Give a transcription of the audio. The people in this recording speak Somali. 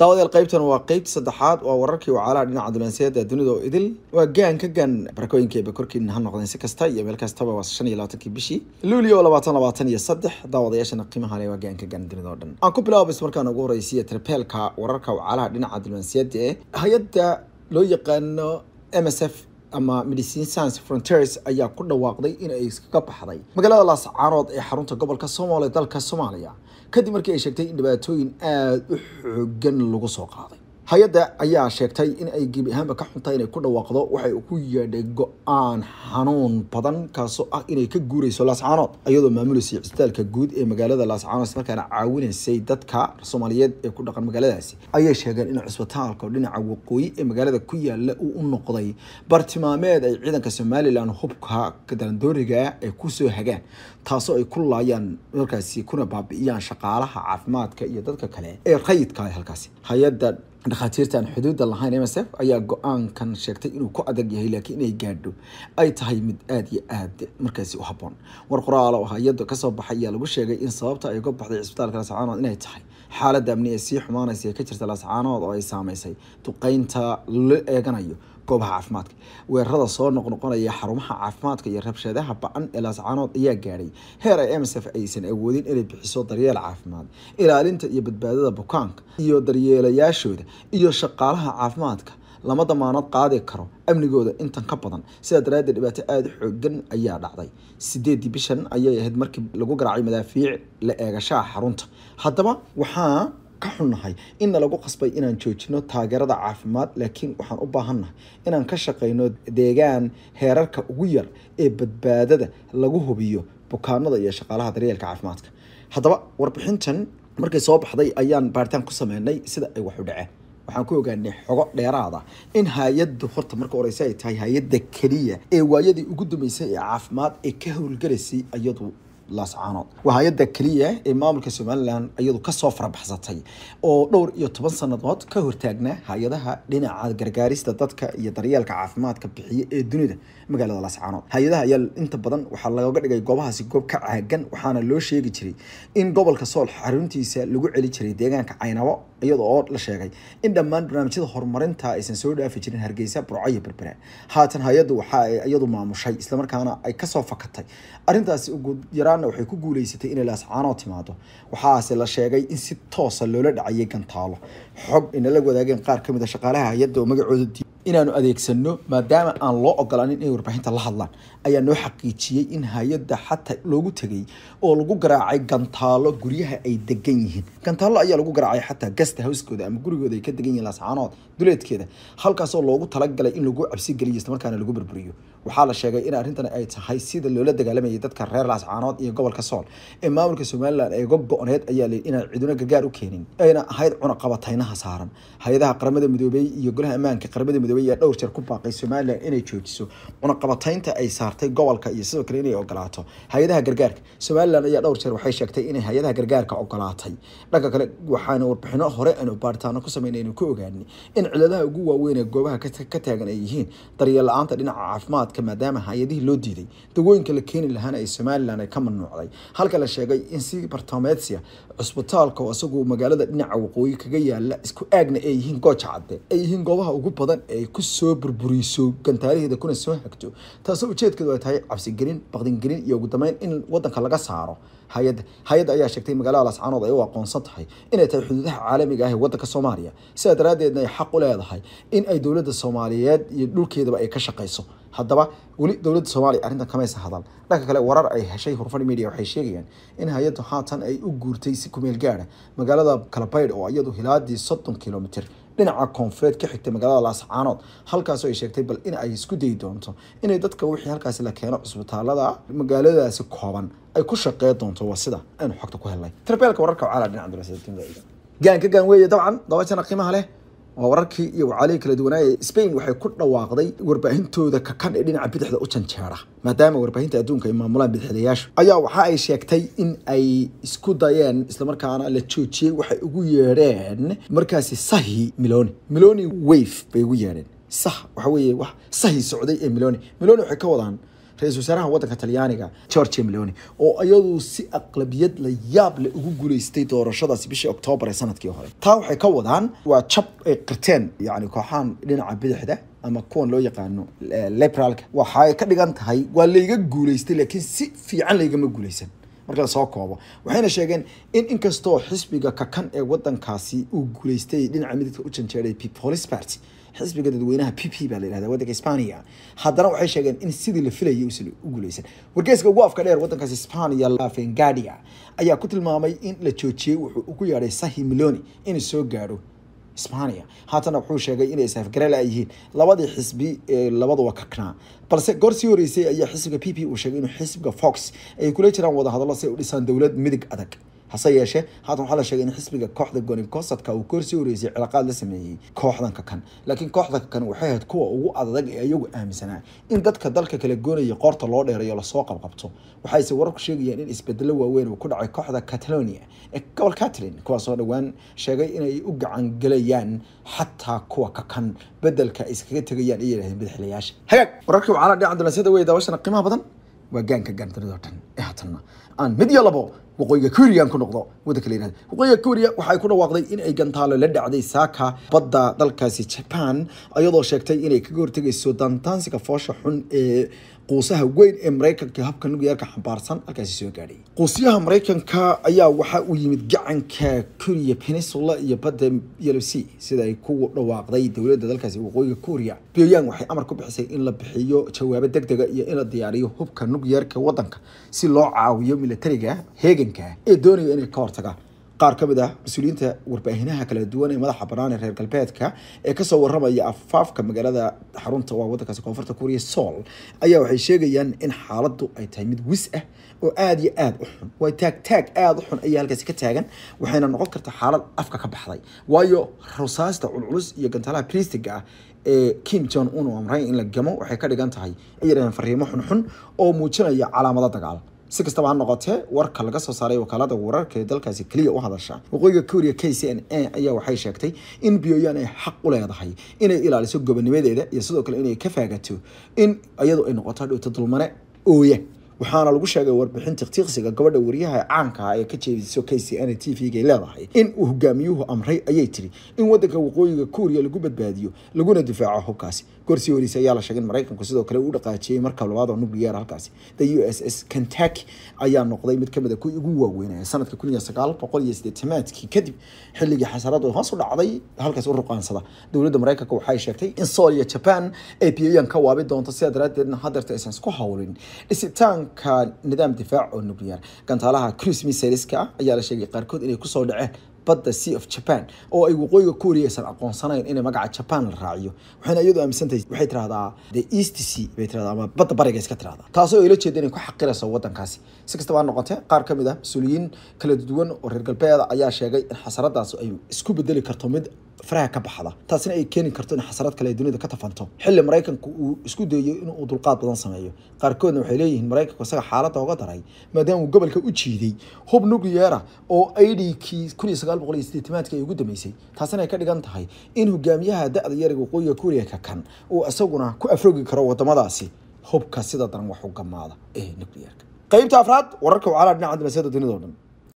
daawadeel qaybtan waa qeybta saddexaad waa wararkii wacaalaha dhinaca duleensiyada dunida oo idil waa gaan ka gaan barakooyinkeeba korkiina ha noqdeen si kasta iyo meel kastaba waa shan iyo labaatankii bishii luulio labaatan labaatan iyo saddex daawadayaashana qiimaha waa gaan ka gaan dunida oo dhan aan ku bilaabo bis markaan ugu horeysiya tribeelka wararka wacaalaha dhinaca duleensiyada ee hay-adda loo yaqaano m s f ama medicine science frontiers ayaa ku dhawaaqday inay iskaga baxday magaalada laascaanood ee xarunta gobolka soomaaliya dalka soomaaliya kadib markii ay sheegtay in dhibaatooyin aada u xoogan lagu soo qaaday hay-adda ayaa sheegtay in ay gebi ahaanba ka xuntay inay ku dhawaaqdo waxay ku yeedhay go-aan xanuun badan kaasoo ah inay ka guurayso laascaanood iyadoo maamuleysay cisbitaalka guud ee magaalada laascaanood islamarkaana caawinaysay dadka soomaaliyeed ee ku dhaqan magaaladaasi ayay sheegeen in cisbitaalka dhinaca waqooyi ee magaalada ku yaala uu u noqday bartilmaameed ay ciidanka somalilan hubka daandooriga ay kusoo hagaan taasoo ay ku laayaan markaasi kuna baabi'iyaan shaqaalaha caafimaadka iyo dadka kale ee rayidka halkaasi hay-ada dhakhaatiirtan xuduudda lahayn m s f ayaa go-aankan sheegtay inuu ku adag yahay laakiin inay gaadho ay tahay mid aada iyo aad markaasi u haboon war qoraal oo ah, hay-adda kasoo baxay ayaa lagu sheegay in sababta ay uga baxday cisbitaalka laascaanood inay tahay xaaladda amni ee sii xumaanaysa ee ka jirta laascaanood oo ay saameysay duqeynta la eeganayo goobaha caafimaadka weerarada soo noqnoqonaya xarumaha caafimaadka iyo rabshadaha ba-an ee lascanood ayaa gaadhay heer ay f aysan awoodin inay bixiso daryeel caafimaad ilaalinta iyo badbaadada bukaanka iyo daryeelayaashooda iyo shaqaalaha caafimaadka lama damaanad qaadi karo amnigooda intan ka badan sidaa daraaddeed dhibaato aada u xoogan ayaa dhacday sideeddii bishan ayay ahayd markii lagu garaacay madaafiic la eegashaha xarunta haddaba waxaa ka xunnahay inna lagu qasbay inaan joojino taageerada caafimaad laakiin waxaan u baahannahay inaan ka shaqayno deegaan heerarka ugu yar ee badbaadada lagu hubiyo bukaanada iyo shaqaalaha daryeelka caafimaadka haddaba warbixintan markay soo baxday ayaan baaritaan ku sameynay sida ay wax u dhaceen waxaan ku ogaanay xogo dheeraada in hay-addu horta marka horeyse ay tahay hay-adda keliya ee waayadii ugu dambeysay ee caafimaad ee ka howlgalaysay iyadu laascaanood waa hay-adda keliya ee maamulka somalilan iyadu kasoo farabaxsatay oo dhowr iyo toban sannadood ka hortaagna hay-adaha dhinaca gargaarista dadka iyo daryeelka caafimaadka bixiya ee dunida magaalada laascaanood hay-adaha ayaa inta badan waxaa looga dhigay goobahaasi goob ka caagan waxaana loo sheegi jiray in gobolka sool xaruntiisa lagu celi jiray deegaanka caynabo iyada oo la sheegay in dhammaan barnaamijyada horumarinta aysan soo dhaafi jirin hargeysa burco iyo berbere haatan hay-addu waxa ay iyadu maamushay islamarkaana ay kasoo fakatay arintaasi ugu yaraanna waxay ku guuleysatay inay laascaanoo timaado waxaase la sheegay in si toosa loola dhacayay gantaalo xog ina wadaageen qaar ka mid a ah shaqaalaha hay-adda oo magacooda inaanu adeegsano maadaama aan loo ogolaanin inay warbaahinta la hadlaan ayaa noo xaqiijiyey in hay-adda xataa loogu tegay oo lagu garaacay gantaalo guryaha ay degan yihiin gantaalo ayaa lagu garaacay xataa gasta hawskooda ama gurigooda ay ka degan yihin lascaanood duleedkeeda halkaasoo loogu talagalay in lagu cabsigeliyo islamarkaana lagu burburiyo waxaa la sheegay in arrintan ay tahay sida loola dagaalamayay dadka reer laascaanood iyo gobolka sool ee maamulka somalilan ee gogo-oneed ayaa layii inaan ciduna gargaar u keenin ayna ahayd cunaqabataynaha saaran hay-adaha qaramada midoobey iyo golaha ammaanka qaramada midoobe hanjabe ayaa dhowr jeer ku baaqay somalilan inay joojiso cunaqabataynta ay saartay gobolka iyo sidoo kale inay ogolaato hay-adaha gargaarka somalilan ayaa dhowr jeer waxay sheegtay inay hay-adaha gargaarka ogolaatay dhanka kale waxaana warbixino hore aynu baaritaano ku sameynay aynu ku ogaanay in ciladaha ugu waaweyn ee goobaha ka taagan ay yihiin daryeel la-aanta dhinaca caafimaadka maadaama hay-adihii loo diiday dawooyinka la keeni lahaana ay somalilan ay ka mamnuucday halka la sheegay in si bartaameedsia cusbitaalka oo isagu magaalada dhinaca waqooyi kaga yaala isku aagna ay yihiin gooja ay yihiin goobaha ugu badan ee kusoo burburiso gantaarihida kuna soo hagto taasoo ujeedkeedu ay tahay cabsigelin baqdingelin iyo ugu dambeyn in wadanka laga saaro hay hay-adda ayaa sheegtay magaalada lascaanood ay u aqoonsan tahay inay tahay xuduudaha caalamiga ah ee wadanka soomaaliya sidaa daraaddeedna ay xaq u leedahay in ay dowladda soomaaliyeed iyo dhulkeedaba ay ka shaqayso haddaba weli dowladda soomaaliya arrintan kamaysa hadal dhanka kale warar ay heshay hurfan media waxay sheegayaan in hay-addu haatan ay u guurtay si kumeel gaara ah. magaalada kalabaydh oo iyadu hilaadii soddon kilomitr dhinaca koonfureed ka xigtay magaalada laascaanood halkaasoo ay sheegtay bal in ay isku dayi doonto inay dadka wixii halkaasi la keeno cusbitaalada magaaladaasi kooban ay ku shaqey doonto waa sida aynu xogta ku helnay tarbeelka wararka caalaa dhinaca gaanka gaan weeye dabcan dabajana qiimaha leh oo wararkii iyo wacaalihii kala duwanaaya spain waxay ku dhawaaqday warbaahintooda kakan ee dhinaca bidixda u janjeera maadaama warbaahinta adduunka ay maamulaan bidixdayaashu ayaa waxa ay sheegtay in ay isku dayeen islamarkaana la joojiyey waxay ugu yeedheen markaasi sahi miloni miloni wave bay ugu yeedheen sah waxa weeye wax sahi socday ee miloni miloni waxay ka wadaan ra-isul wasaaraha waddanka talyaaniga georgia meloni oo iyadu si aqlabiyad la yaab leh ugu guulaystay doorashadaasi bishii oktoobar ee sanadkii hore taa waxay ka wadaan waa jab ay eh, qirteen yani kooxaan dhinaca bidixda ama kuwan loo yaqaano eh, liberaalka waxay ka dhigan tahay waa layga guulaystay laakiin si fiican laygama guulaysan marka lasoo koobo waxayna sheegeen in inkastoo xisbiga kakan ee wadankaasi uu guuleystay dhinaca mididka u janjeeday peoples party xisbiga dadweynaha p p baa la yihahda waddanka hispaniya haddana waxay sheegeen in sidii la filayay uusan u guuleysan wargeyska ugu afka dheer waddankaas spania lavengadia ayaa ku tilmaamay in la joojiyey wuxuu ugu yeedhay sahi miloni inuu soo gaadho isbaaniya haatana wuxuu sheegay inay safgarala yihiin labadii xisbi labaduba kaknaa balse goor sii horeysay ayaa xisbiga p p uu sheegay inuu xisbiga fox ay kula jiraan wadahadallo si ay u dhisaan dowlad midig adag hase yeeshee haatan waxaa la sheegay in xisbiga kooxda goninkosadka uu korsii horeysay cilaaqaad la sameeyey kooxdanka kan laakiin kooxdanka kan waxay ahayd kuwa ugu adag ee iyagu aaminsanaa in dadka dalka kala goonaya qoorta loo dheerayo lasoo qabqabto waxayse wararku sheegayaan in isbedelo waaweyn uu ku dhacay kooxda catalonia ee gobol catlin kuwaasoo dhowaan sheegay inay u gacangelayaan xataa kuwa kakan bedelka iskaga tegayaan ay yidhahdeen madaxlayaasha hagaag wararkii waxaa la dhici cabdulasada wey qiimaha badan waa gaanka gaandanidoo dhan aragna aan mid iyo waqooyiga kuriyan ku noqdo wadanka la yirahdo waqooyiga kuriya waxay ku dhawaaqday in gantaalo la dhacday saaka badda dalkaasi jaban iyadoo sheegtay inay kaga hortegayso dantaansiga foosha xun ee quusaha weyn ee maraykanka habka nugyaarka xambaarsan halkaasi soo gaadhay quusyaha maraykanka ayaa waxa uu yimid gacanka kuriya peninsula iyo badda yellow sea sida ay ku dhawaaqday dowladda dalkaasi waqooyiga kuriya pyongyang waxay amar ku bixisay in la bixiyo jawaabo deg dega ah iyo in la diyaariyo hubka nugyaarka wadanka si loo caawiyo militariga heegankaa ee doonaya inay ka hortagaan qaar ka mid ah mas-uuliyiinta warbaahinaha kala duwan ee madaxa banaan ee reer galbeedka ee kasoo waramaya afaafka magaalada xarunta waa wadankaasi koonfurta kuuriya sool ayaa waxay sheegayaan in xaaladdu ay tahay mid wis ah oo aada iyo aada u xun waa taag aada u xun ayaa halkaasi ka taagan waxayna noqon karta xaalad afka ka baxday waayo rusaasta culculus iyo gantaalaha bristiga ah ee kim jon un oo amray in la gamo waxay ka dhigan tahay ay yidhahdeen fariimo xunxun oo muujinaya calaamado dagaal si kastaba ha noqotee warka laga soo saaray wakaalada wararka ee dalkaasi keliya u hadasha waqooyiga korea k c n a ayaa waxay sheegtay in pyongyang ay xaq u leedahay inay ilaaliso gobonimadeeda iyo sidoo kale inay ka faagato in iyadu ay noqoto dhowta dulmane ooye waxaana lagu sheegay warbixin tiqtiiqsiga gabadha wariyaha caanka ah ee ka jeedisa k c n t v-gay leedahay in uu hogaamiyuhu amray ayay tiri in wadanka waqooyiga kuuriya lagu badbaadiyo laguna difaaco hubkaasi gorsii ayaa la sheegay in maraykanku sidoo kale uu dhaqaajiyey markab labaad oo nuclear halkaasi the u s s kentucky ayaa noqday mid kamid a ah kuwii ugu waaweynaya sanadka kun iyo sagaal boqol iyo sideetamaadkii kadib xilligii xasaradu hoos u dhacday halkaas u ruqaansada dowladda maraykanka waxay sheegtay in sool iyo jaban ay biyayan ka waabi doonto sidaa daraadeedna hadeerta aysan isku howlin dhisitaan nidaamka nidaam difaac oo nuclear gantaalaha cruise missileska ah ayaa la sheegay qaarkood inay kusoo dhaceen badda sea of japan oo ay waqooyiga kooriya aysan aqoonsanayn inay magaca japan la raaciyo waxayna iyadu aaminsantahay waxay tirahdaa the east sea bay tirahdaa ama badda bariga iska tirahdaa taasoo ay la jeeda inay ku xaqirayso waddankaasi si kastaba ha noqotee qaar ka mid ah mas-uuliyiin kala duwan oo reer galbeeda ayaa sheegay in xasaradaas ay isku bedeli karto mid faraha ka baxda taasina ay keeni karto in xasarad kale ay dunida ka tafanto xilli maraykanku uu isku dayayo inuu dulqaad badan sameeyo qaarkoodna waxay leeyihiin maraykanku isaga xaalada oga daray maadaama uu gobolka u jiiday hub nucleera ah oo aidhikii kun ay ugu dambeysay taasina ay ka dhigan tahay in hogaamiyaha da-da yariga waqooyiga kuuriyaka kan uu isaguna ku afrogi karo wadamadaasi hubka sida daran wax u gamaada ee nucleerka qaybta afraad wararka wacalaa dhinaca dibasiyada dunida o dhan